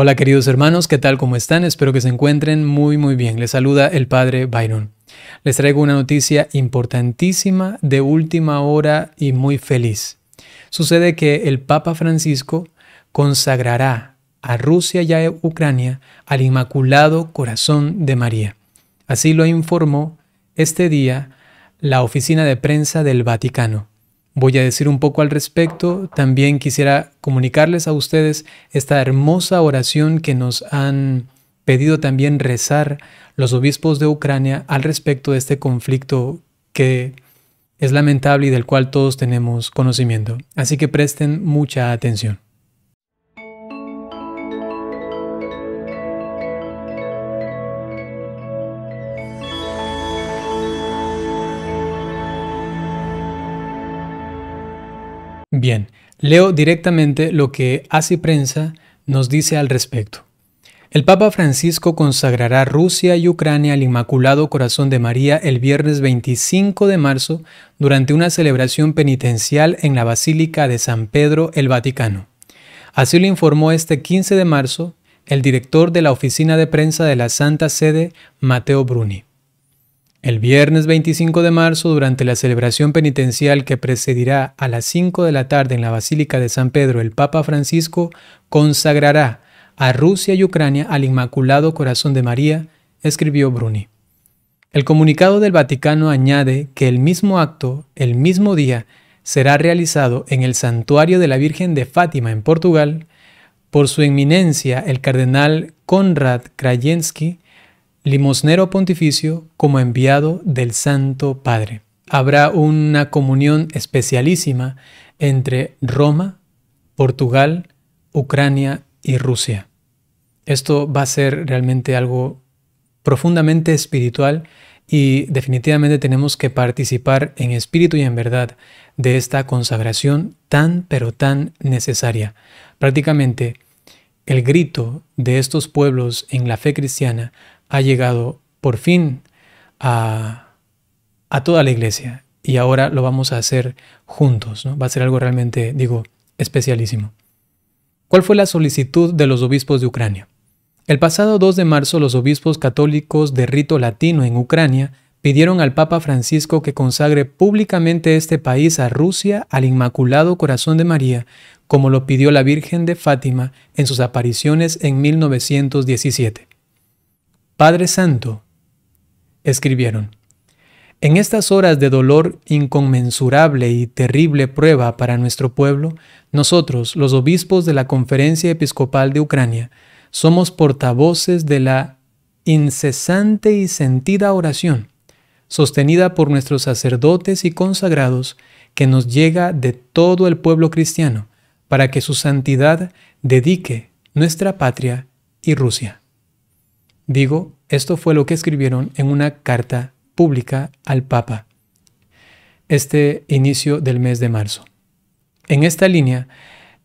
Hola queridos hermanos, ¿qué tal? ¿Cómo están? Espero que se encuentren muy muy bien. Les saluda el Padre Byron. Les traigo una noticia importantísima de última hora y muy feliz. Sucede que el Papa Francisco consagrará a Rusia y a Ucrania al Inmaculado Corazón de María. Así lo informó este día la oficina de prensa del Vaticano voy a decir un poco al respecto. También quisiera comunicarles a ustedes esta hermosa oración que nos han pedido también rezar los obispos de Ucrania al respecto de este conflicto que es lamentable y del cual todos tenemos conocimiento. Así que presten mucha atención. Bien, leo directamente lo que Así Prensa nos dice al respecto. El Papa Francisco consagrará Rusia y Ucrania al Inmaculado Corazón de María el viernes 25 de marzo durante una celebración penitencial en la Basílica de San Pedro el Vaticano. Así lo informó este 15 de marzo el director de la Oficina de Prensa de la Santa Sede, Mateo Bruni. El viernes 25 de marzo, durante la celebración penitencial que precedirá a las 5 de la tarde en la Basílica de San Pedro, el Papa Francisco consagrará a Rusia y Ucrania al Inmaculado Corazón de María, escribió Bruni. El comunicado del Vaticano añade que el mismo acto, el mismo día, será realizado en el santuario de la Virgen de Fátima en Portugal por su eminencia el cardenal Konrad Krajewski, limosnero pontificio como enviado del Santo Padre. Habrá una comunión especialísima entre Roma, Portugal, Ucrania y Rusia. Esto va a ser realmente algo profundamente espiritual y definitivamente tenemos que participar en espíritu y en verdad de esta consagración tan pero tan necesaria. Prácticamente el grito de estos pueblos en la fe cristiana ha llegado por fin a, a toda la iglesia y ahora lo vamos a hacer juntos. ¿no? Va a ser algo realmente, digo, especialísimo. ¿Cuál fue la solicitud de los obispos de Ucrania? El pasado 2 de marzo los obispos católicos de rito latino en Ucrania pidieron al Papa Francisco que consagre públicamente este país a Rusia al Inmaculado Corazón de María, como lo pidió la Virgen de Fátima en sus apariciones en 1917. Padre Santo, escribieron, en estas horas de dolor inconmensurable y terrible prueba para nuestro pueblo, nosotros, los obispos de la Conferencia Episcopal de Ucrania, somos portavoces de la incesante y sentida oración, sostenida por nuestros sacerdotes y consagrados, que nos llega de todo el pueblo cristiano, para que su santidad dedique nuestra patria y Rusia. Digo, esto fue lo que escribieron en una carta pública al Papa este inicio del mes de marzo. En esta línea,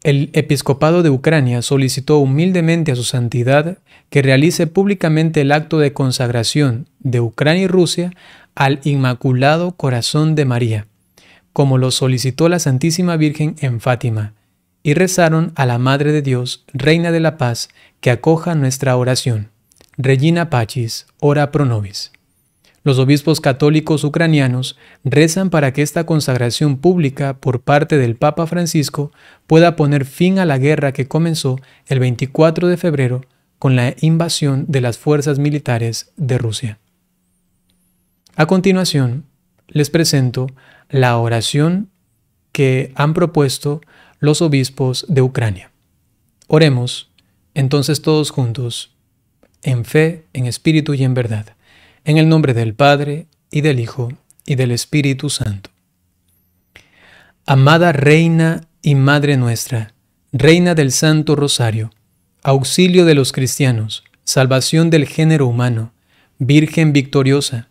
el episcopado de Ucrania solicitó humildemente a su santidad que realice públicamente el acto de consagración de Ucrania y Rusia al Inmaculado Corazón de María, como lo solicitó la Santísima Virgen en Fátima, y rezaron a la Madre de Dios, Reina de la Paz, que acoja nuestra oración. Regina pachis ora pro nobis. Los obispos católicos ucranianos rezan para que esta consagración pública por parte del Papa Francisco pueda poner fin a la guerra que comenzó el 24 de febrero con la invasión de las fuerzas militares de Rusia. A continuación, les presento la oración que han propuesto los obispos de Ucrania. Oremos, entonces todos juntos, en fe, en espíritu y en verdad, en el nombre del Padre, y del Hijo, y del Espíritu Santo. Amada Reina y Madre nuestra, Reina del Santo Rosario, auxilio de los cristianos, salvación del género humano, Virgen victoriosa,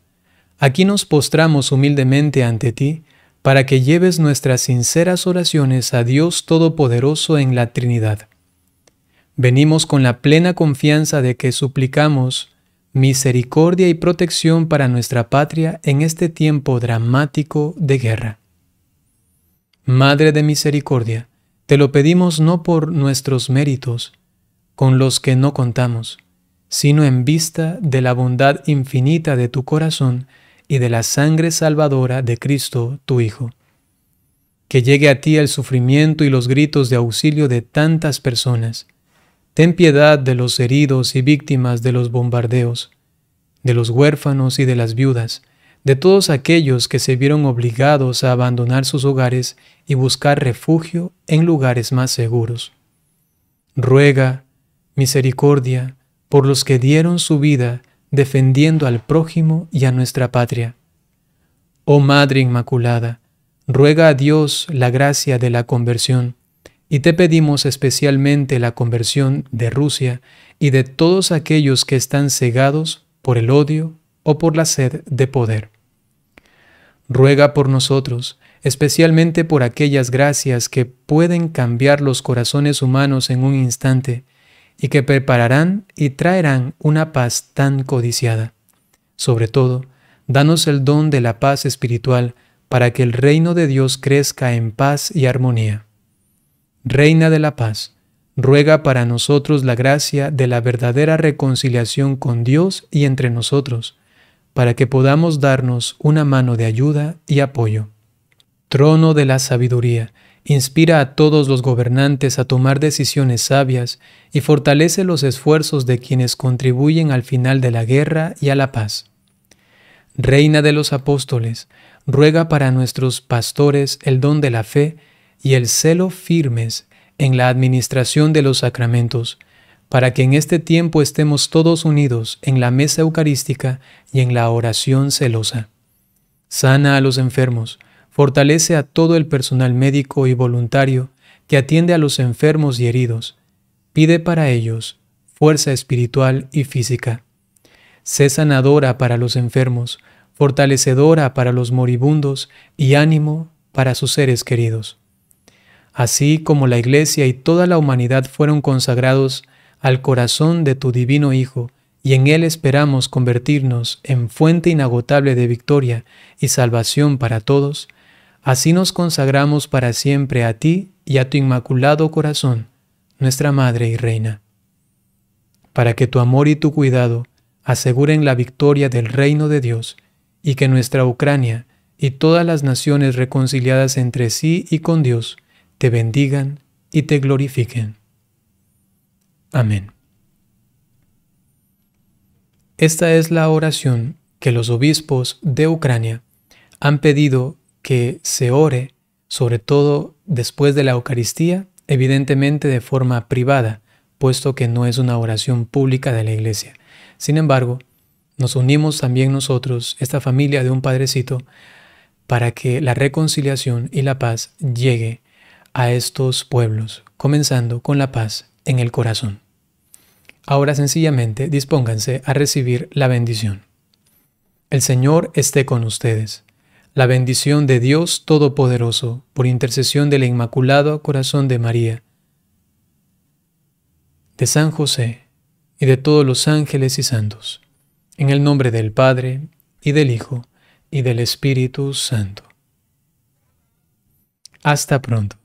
aquí nos postramos humildemente ante ti, para que lleves nuestras sinceras oraciones a Dios Todopoderoso en la Trinidad venimos con la plena confianza de que suplicamos misericordia y protección para nuestra patria en este tiempo dramático de guerra. Madre de Misericordia, te lo pedimos no por nuestros méritos, con los que no contamos, sino en vista de la bondad infinita de tu corazón y de la sangre salvadora de Cristo, tu Hijo. Que llegue a ti el sufrimiento y los gritos de auxilio de tantas personas, Ten piedad de los heridos y víctimas de los bombardeos, de los huérfanos y de las viudas, de todos aquellos que se vieron obligados a abandonar sus hogares y buscar refugio en lugares más seguros. Ruega misericordia por los que dieron su vida defendiendo al prójimo y a nuestra patria. Oh Madre Inmaculada, ruega a Dios la gracia de la conversión y te pedimos especialmente la conversión de Rusia y de todos aquellos que están cegados por el odio o por la sed de poder. Ruega por nosotros, especialmente por aquellas gracias que pueden cambiar los corazones humanos en un instante y que prepararán y traerán una paz tan codiciada. Sobre todo, danos el don de la paz espiritual para que el reino de Dios crezca en paz y armonía. Reina de la Paz, ruega para nosotros la gracia de la verdadera reconciliación con Dios y entre nosotros, para que podamos darnos una mano de ayuda y apoyo. Trono de la Sabiduría, inspira a todos los gobernantes a tomar decisiones sabias y fortalece los esfuerzos de quienes contribuyen al final de la guerra y a la paz. Reina de los Apóstoles, ruega para nuestros pastores el don de la fe, y el celo firmes en la administración de los sacramentos, para que en este tiempo estemos todos unidos en la mesa eucarística y en la oración celosa. Sana a los enfermos, fortalece a todo el personal médico y voluntario que atiende a los enfermos y heridos. Pide para ellos fuerza espiritual y física. Sé sanadora para los enfermos, fortalecedora para los moribundos y ánimo para sus seres queridos así como la Iglesia y toda la humanidad fueron consagrados al corazón de tu divino Hijo, y en Él esperamos convertirnos en fuente inagotable de victoria y salvación para todos, así nos consagramos para siempre a ti y a tu inmaculado corazón, nuestra Madre y Reina, para que tu amor y tu cuidado aseguren la victoria del reino de Dios y que nuestra Ucrania y todas las naciones reconciliadas entre sí y con Dios te bendigan y te glorifiquen. Amén. Esta es la oración que los obispos de Ucrania han pedido que se ore, sobre todo después de la Eucaristía, evidentemente de forma privada, puesto que no es una oración pública de la Iglesia. Sin embargo, nos unimos también nosotros, esta familia de un padrecito, para que la reconciliación y la paz llegue a estos pueblos, comenzando con la paz en el corazón. Ahora sencillamente dispónganse a recibir la bendición. El Señor esté con ustedes. La bendición de Dios Todopoderoso, por intercesión del Inmaculado Corazón de María, de San José y de todos los ángeles y santos, en el nombre del Padre, y del Hijo, y del Espíritu Santo. Hasta pronto.